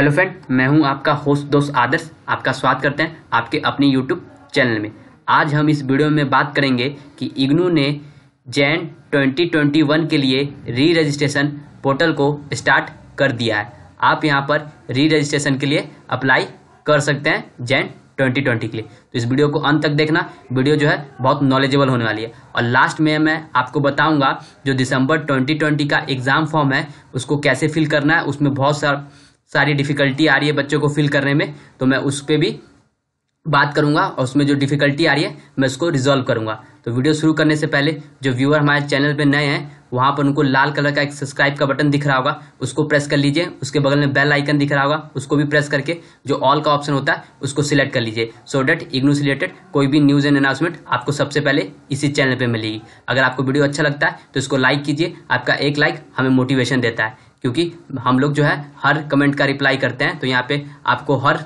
hello friend मैं हूं आपका होस्ट दोस्त आदर्श आपका स्वागत करते हैं आपके अपने यूट्यूब चैनल में आज हम इस वीडियो में बात करेंगे कि इग्नू ने जैन 2021 के लिए री रजिस्ट्रेशन पोर्टल को स्टार्ट कर दिया है आप यहां पर री रजिस्ट्रेशन के लिए अप्लाई कर सकते हैं जैन 2020 के लिए तो इस वीडियो को अंत तक देखना वीडियो जो है बहुत नॉलेजेबल होने वाली है और लास्ट में मैं आपको बताऊंगा जो दिसंबर 2020 का एग्ज़ाम फॉर्म है उसको कैसे फिल करना है उसमें बहुत सारा सारी डिफ़िकल्टी आ रही है बच्चों को फिल करने में तो मैं उस पर भी बात करूंगा और उसमें जो डिफ़िकल्टी आ रही है मैं उसको रिजॉल्व करूंगा तो वीडियो शुरू करने से पहले जो व्यूअर हमारे चैनल पे नए हैं वहाँ पर उनको लाल कलर का एक सब्सक्राइब का बटन दिख रहा होगा उसको प्रेस कर लीजिए उसके बगल में बेल आइकन दिख रहा होगा उसको भी प्रेस करके जो ऑल का ऑप्शन होता है उसको सिलेक्ट कर लीजिए सो डैट इग्नू से रिलेटेड कोई भी न्यूज़ एंड अनाउंसमेंट आपको सबसे पहले इसी चैनल पर मिलेगी अगर आपको वीडियो अच्छा लगता है तो इसको लाइक कीजिए आपका एक लाइक हमें मोटिवेशन देता है क्योंकि हम लोग जो है हर कमेंट का रिप्लाई करते हैं तो यहाँ पे आपको हर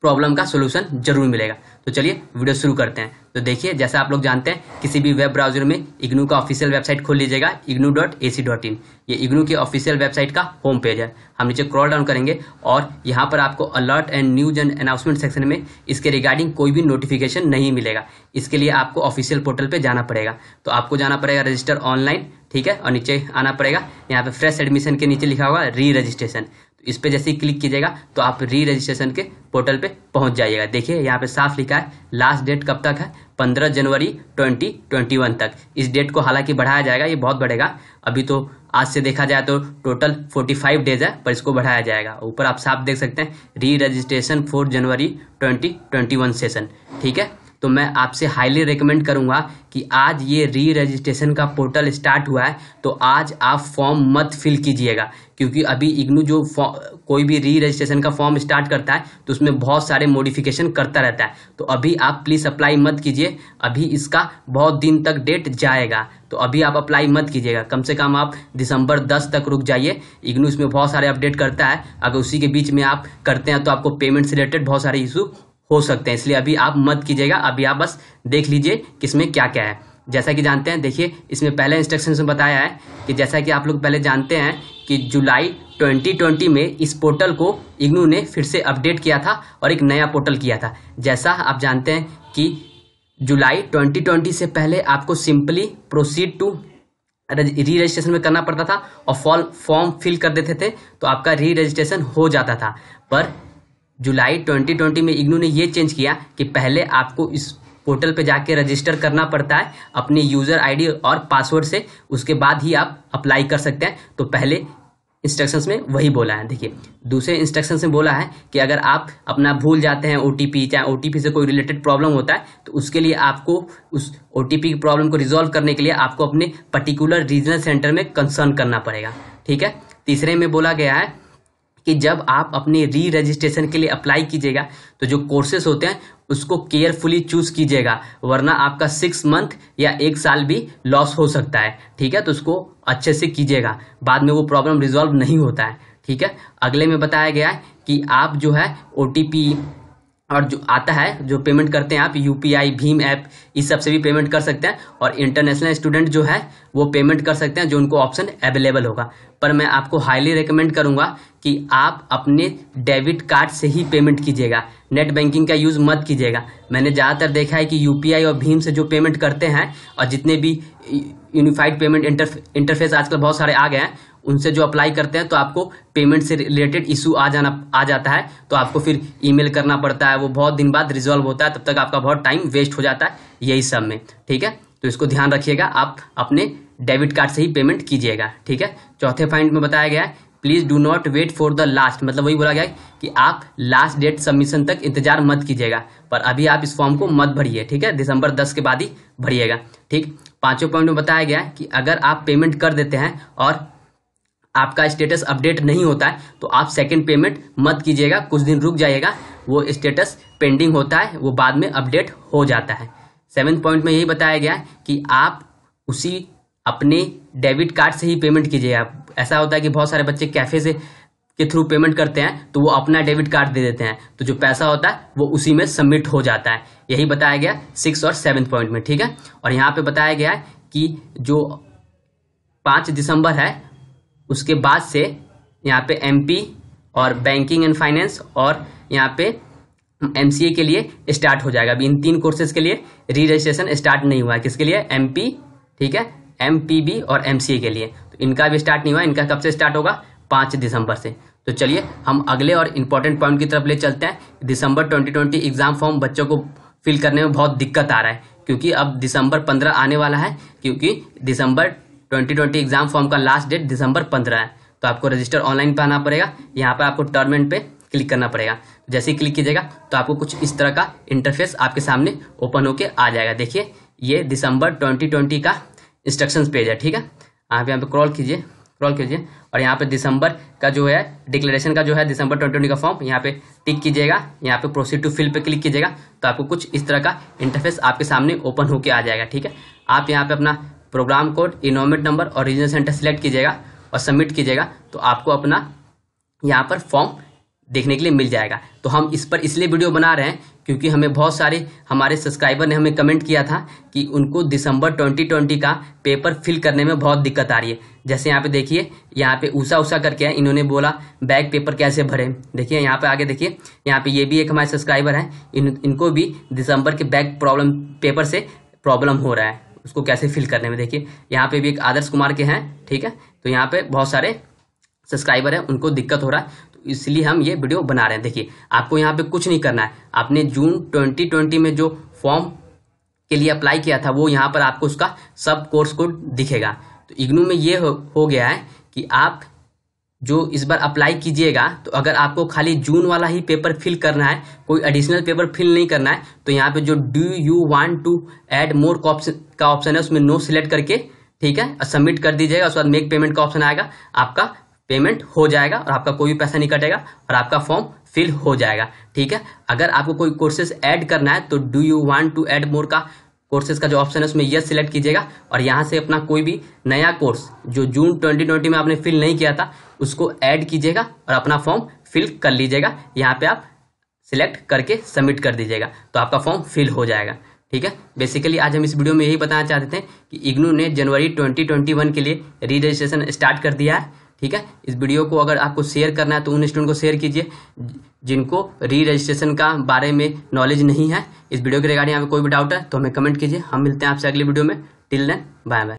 प्रॉब्लम का सोल्यूशन जरूर मिलेगा तो चलिए वीडियो शुरू करते हैं तो देखिए जैसे आप लोग जानते हैं किसी भी वेब ब्राउजर में इग्नू का ऑफिशियल वेबसाइट खोल लीजिएगा IGNOU dot A C dot in ये इग्नू की ऑफिशियल वेबसाइट का होम पेज है हम नीचे क्रॉल डाउन करेंगे और यहाँ पर आपको alert and news and announcement section में इसके रिगार्डिंग कोई भी नोटिफिकेशन नहीं मिलेगा इसके लिए आपको ऑफिशियल पोर्टल पर जाना पड़ेगा तो आपको जाना पड़ेगा रजिस्टर ऑनलाइन ठीक है और नीचे आना पड़ेगा यहाँ पे फ्रेश एडमिशन के नीचे लिखा होगा री रजिस्ट्रेशन तो इस पर जैसे ही क्लिक कीजिएगा तो आप री रजिस्ट्रेशन के पोर्टल पे पहुंच जाइएगा देखिए यहाँ पे साफ लिखा है लास्ट डेट कब तक है 15 जनवरी 2021 तक इस डेट को हालांकि बढ़ाया जाएगा ये बहुत बढ़ेगा अभी तो आज से देखा जाए तो टोटल 45 डेज है पर इसको बढ़ाया जाएगा ऊपर आप साफ देख सकते हैं री रजिस्ट्रेशन फोर जनवरी 2021 सेशन ठीक है तो मैं आपसे हाईली रिकमेंड करूँगा कि आज ये री रजिस्ट्रेशन का पोर्टल स्टार्ट हुआ है तो आज आप फॉर्म मत फिल कीजिएगा क्योंकि अभी इग्नू जो कोई भी री रजिस्ट्रेशन का फॉर्म स्टार्ट करता है तो उसमें बहुत सारे मॉडिफिकेशन करता रहता है तो अभी आप प्लीज़ अप्लाई मत कीजिए अभी इसका बहुत दिन तक डेट जाएगा तो अभी आप अप्लाई मत कीजिएगा कम से कम आप दिसंबर 10 तक रुक जाइए इग्नू इसमें बहुत सारे अपडेट करता है अगर उसी के बीच में आप करते हैं तो आपको पेमेंट से रिलेटेड बहुत सारे इशू हो सकते हैं इसलिए अभी आप मत कीजिएगा अभी आप बस देख लीजिए कि इसमें क्या क्या है जैसा कि जानते हैं देखिए इसमें पहले इंस्ट्रक्शन में बताया है कि जैसा कि आप लोग पहले जानते हैं कि जुलाई 2020 में इस पोर्टल को इग्नू ने फिर से अपडेट किया था और एक नया पोर्टल किया था जैसा आप जानते हैं कि जुलाई 2020 से पहले आपको simply proceed to re registration में करना पड़ता था और फॉर्म फिल कर देते थे तो आपका री रजिस्ट्रेशन हो जाता था पर जुलाई 2020 में इग्नू ने यह चेंज किया कि पहले आपको इस पोर्टल पे जाके रजिस्टर करना पड़ता है अपने यूज़र आईडी और पासवर्ड से उसके बाद ही आप अप्लाई कर सकते हैं तो पहले इंस्ट्रक्शंस में वही बोला है देखिए दूसरे इंस्ट्रक्शंस में बोला है कि अगर आप अपना भूल जाते हैं ओ चाहे ओ से कोई रिलेटेड प्रॉब्लम होता है तो उसके लिए आपको उस ओ की प्रॉब्लम को रिजॉल्व करने के लिए आपको अपने पर्टिकुलर रीजनल सेंटर में कंसर्न करना पड़ेगा ठीक है तीसरे में बोला गया है कि जब आप अपने री रजिस्ट्रेशन के लिए अप्लाई कीजिएगा तो जो कोर्सेस होते हैं उसको केयरफुली चूज कीजिएगा वरना आपका सिक्स मंथ या एक साल भी लॉस हो सकता है ठीक है तो उसको अच्छे से कीजिएगा बाद में वो प्रॉब्लम रिजॉल्व नहीं होता है ठीक है अगले में बताया गया है कि आप जो है ओ और जो आता है जो पेमेंट करते हैं आप यूपीआई भीम ऐप इस सब से भी पेमेंट कर सकते हैं और इंटरनेशनल स्टूडेंट जो है वो पेमेंट कर सकते हैं जो उनको ऑप्शन अवेलेबल होगा पर मैं आपको हाईली रिकमेंड करूँगा कि आप अपने डेबिट कार्ड से ही पेमेंट कीजिएगा नेट बैंकिंग का यूज़ मत कीजिएगा मैंने ज़्यादातर देखा है कि यूपीआई और भीम से जो पेमेंट करते हैं और जितने भी यूनिफाइड पेमेंट इंटरफेस आजकल बहुत सारे आ गए हैं उनसे जो अप्लाई करते हैं तो आपको पेमेंट से रिलेटेड इशू आ जाना आ जाता है तो आपको फिर ईमेल करना पड़ता है वो बहुत दिन बाद रिजॉल्व होता है तब तक आपका बहुत टाइम वेस्ट हो जाता है यही सब में ठीक है तो इसको ध्यान रखिएगा आप अपने डेबिट कार्ड से ही पेमेंट कीजिएगा ठीक है चौथे पॉइंट में बताया गया है please do not wait for the last मतलब वही बोला गया कि आप लास्ट डेट सबमिशन तक इंतजार मत कीजिएगा पर अभी आप इस फॉर्म को मत भरिए ठीक है दिसंबर दस के बाद ही भरिएगा ठीक पाँचों पॉइंट में बताया गया कि अगर आप पेमेंट कर देते हैं और आपका स्टेटस अपडेट नहीं होता है तो आप सेकंड पेमेंट मत कीजिएगा कुछ दिन रुक जाइएगा वो स्टेटस पेंडिंग होता है वो बाद में अपडेट हो जाता है सेवन पॉइंट में यही बताया गया कि आप उसी अपने डेबिट कार्ड से ही पेमेंट कीजिए आप ऐसा होता है कि बहुत सारे बच्चे कैफ़े से के थ्रू पेमेंट करते हैं तो वो अपना डेबिट कार्ड दे देते हैं तो जो पैसा होता है वो उसी में सबमिट हो जाता है यही बताया गया सिक्स और सेवन्थ पॉइंट में ठीक है और यहाँ पे बताया गया है कि जो पाँच दिसंबर है उसके बाद से यहाँ पे एमपी और बैंकिंग एंड फाइनेंस और यहाँ पे एम के लिए स्टार्ट हो जाएगा अभी इन तीन कोर्सेज के लिए री रजिस्ट्रेशन स्टार्ट नहीं हुआ है किसके लिए एम ठीक है एम और एम के लिए तो इनका भी स्टार्ट नहीं हुआ इनका कब से स्टार्ट होगा पाँच दिसंबर से तो चलिए हम अगले और इम्पॉर्टेंट पॉइंट की तरफ ले चलते हैं दिसंबर 2020 एग्ज़ाम फॉर्म बच्चों को फिल करने में बहुत दिक्कत आ रहा है क्योंकि अब दिसंबर 15 आने वाला है क्योंकि दिसंबर 2020 एग्ज़ाम फॉर्म का लास्ट डेट दिसंबर 15 है तो आपको रजिस्टर ऑनलाइन आना पड़ेगा यहाँ पर आपको टर्म एंड पे क्लिक करना पड़ेगा जैसे ही क्लिक कीजिएगा तो आपको कुछ इस तरह का इंटरफेस आपके सामने ओपन होके आ जाएगा देखिए ये दिसंबर 2020 का इंस्ट्रक्शन पेज है ठीक है आप यहाँ पे क्रॉल कीजिए क्रॉल कीजिए और यहाँ पे दिसंबर का जो है डिक्लेरेशन का जो है दिसंबर ट्वेंटी का फॉर्म यहाँ पे टिक कीजिएगा यहाँ पे प्रोसीड टू फिल पे क्लिक कीजिएगा तो आपको कुछ इस तरह का इंटरफेस आपके सामने ओपन होके आ जाएगा ठीक है आप यहाँ पे अपना प्रोग्राम कोड इनोमेट नंबर और रीजनल सेंटर सेलेक्ट कीजिएगा और सबमिट कीजिएगा तो आपको अपना यहाँ पर फॉर्म देखने के लिए मिल जाएगा तो हम इस पर इसलिए वीडियो बना रहे हैं क्योंकि हमें बहुत सारे हमारे सब्सक्राइबर ने हमें कमेंट किया था कि उनको दिसंबर 2020 का पेपर फिल करने में बहुत दिक्कत आ रही है जैसे यहाँ पे देखिए यहाँ पे ऊषा ऊषा करके है इन्होंने बोला बैक पेपर कैसे भरे देखिए यहाँ पे आगे देखिए यहाँ पे ये भी एक हमारे सब्सक्राइबर हैं इन इनको भी दिसंबर के बैक प्रॉब्लम पेपर से प्रॉब्लम हो रहा है उसको कैसे फिल करने में देखिए यहाँ पे भी एक आदर्श कुमार के हैं ठीक है तो यहाँ पे बहुत सारे सब्सक्राइबर है उनको दिक्कत हो रहा है इसलिए हम ये वीडियो बना रहे हैं देखिए आपको यहाँ पे कुछ नहीं करना है आपने जून 2020 में जो फॉर्म के लिए अप्लाई किया था वो यहाँ पर आपको उसका सब कोर्स कोड दिखेगा तो इग्नू में ये हो, हो गया है कि आप जो इस बार अप्लाई कीजिएगा तो अगर आपको खाली जून वाला ही पेपर फिल करना है कोई एडिशनल पेपर फिल नहीं करना है तो यहाँ पे जो do you want to add more का ऑप्शन का ऑप्शन है उसमें नो सिलेक्ट करके ठीक है सबमिट कर दीजिएगा उसके बाद मेक पेमेंट का ऑप्शन आएगा आपका पेमेंट हो जाएगा और आपका कोई भी पैसा नहीं कटेगा और आपका फॉर्म फिल हो जाएगा ठीक है अगर आपको कोई कोर्सेज ऐड करना है तो do you want to add more का कोर्सेज का जो ऑप्शन है उसमें यस सिलेक्ट कीजिएगा और यहाँ से अपना कोई भी नया कोर्स जो जून 2020 में आपने फिल नहीं किया था उसको ऐड कीजिएगा और अपना फॉर्म फिल कर लीजिएगा यहाँ पे आप सिलेक्ट करके सबमिट कर दीजिएगा तो आपका फॉर्म फिल हो जाएगा ठीक है बेसिकली आज हम इस वीडियो में यही बताना चाहते थे कि इग्नू ने जनवरी ट्वेंटी के लिए री रजिस्ट्रेशन स्टार्ट कर दिया है ठीक है इस वीडियो को अगर आपको शेयर करना है तो उन स्टूडेंट को शेयर कीजिए जिनको री रजिस्ट्रेशन का बारे में नॉलेज नहीं है इस वीडियो के रिगार्डिंग आपको कोई भी डाउट है तो हमें कमेंट कीजिए हम मिलते हैं आपसे अगली वीडियो में टिल देन बाय बाय